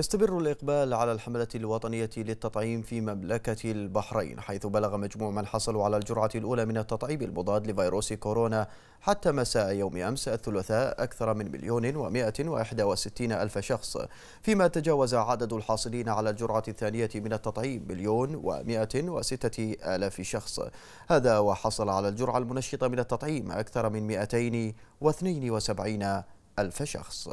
يستمر الإقبال على الحملة الوطنية للتطعيم في مملكة البحرين حيث بلغ مجموع من حصلوا على الجرعة الأولى من التطعيم المضاد لفيروس كورونا حتى مساء يوم أمس الثلاثاء أكثر من مليون ومائة وإحدى وستين ألف شخص فيما تجاوز عدد الحاصلين على الجرعة الثانية من التطعيم مليون ومائة وستة آلاف شخص هذا وحصل على الجرعة المنشطة من التطعيم أكثر من وسبعين ألف شخص